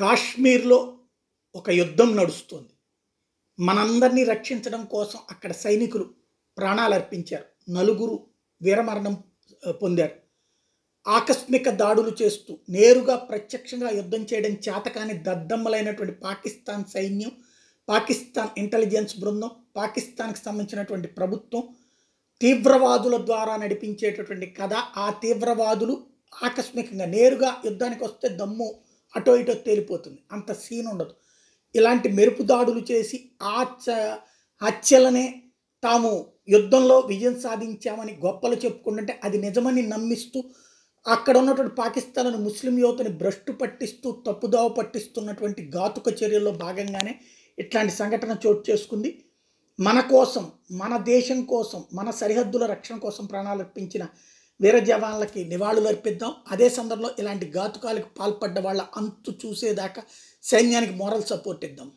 కాశ్మీర్లో ఒక యుద్ధం నడుస్తుంది మనందరినీ రక్షించడం కోసం అక్కడ సైనికులు ప్రాణాలు అర్పించారు నలుగురు వీరమరణం పొందారు ఆకస్మిక దాడులు చేస్తూ నేరుగా ప్రత్యక్షంగా యుద్ధం చేయడం చేతకాని దద్దమ్మలైనటువంటి పాకిస్తాన్ సైన్యం పాకిస్తాన్ ఇంటెలిజెన్స్ బృందం పాకిస్తాన్కి సంబంధించినటువంటి ప్రభుత్వం తీవ్రవాదుల ద్వారా నడిపించేటటువంటి కథ ఆ తీవ్రవాదులు ఆకస్మికంగా నేరుగా యుద్ధానికి వస్తే దమ్ము అటో ఇటో తేలిపోతుంది అంత సీన్ ఉండదు ఇలాంటి మెరుపు దాడులు చేసి ఆ హత్యలనే తాము యుద్ధంలో విజయం సాధించామని గొప్పలు చెప్పుకుంటుంటే అది నిజమని నమ్మిస్తూ అక్కడ ఉన్నటువంటి పాకిస్తాన్ ముస్లిం యువతని భ్రష్టు పట్టిస్తూ తప్పుదోవ పట్టిస్తున్నటువంటి ఘాతుక చర్యల్లో భాగంగానే ఇట్లాంటి సంఘటన చోటు చేసుకుంది మన కోసం మన దేశం కోసం మన సరిహద్దుల రక్షణ కోసం ప్రాణాలు అర్పించిన వీర జవాన్లకి నివాళులు అర్పిద్దాం అదే సందర్భంలో ఇలాంటి ఘాతుకాలకు పాల్పడ్డ వాళ్ళ అంతు చూసేదాకా సైన్యానికి మోరల్ సపోర్ట్ ఇద్దాం